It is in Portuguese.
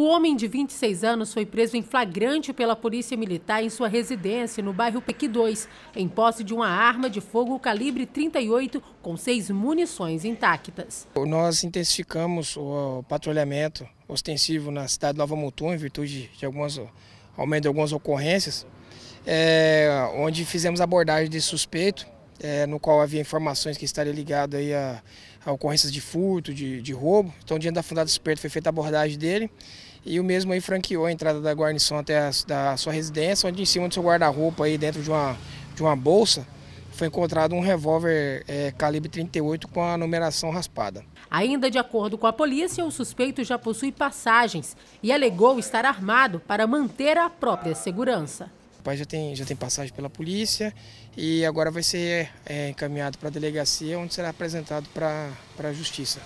O homem de 26 anos foi preso em flagrante pela polícia militar em sua residência no bairro Pequi 2, em posse de uma arma de fogo calibre 38 com seis munições intactas. Nós intensificamos o patrulhamento ostensivo na cidade de Nova Mutum em virtude de algumas aumento de algumas ocorrências, é, onde fizemos abordagem desse suspeito é, no qual havia informações que estaria ligado aí a, a ocorrências de furto, de, de, roubo. Então, diante da fundada Esperto foi feita a abordagem dele e o mesmo aí franqueou a entrada da guarnição até a da sua residência, onde em cima do seu guarda-roupa aí dentro de uma, de uma bolsa foi encontrado um revólver é, calibre 38 com a numeração raspada. Ainda de acordo com a polícia, o suspeito já possui passagens e alegou estar armado para manter a própria segurança rapaz já tem, já tem passagem pela polícia e agora vai ser é, encaminhado para a delegacia, onde será apresentado para a justiça.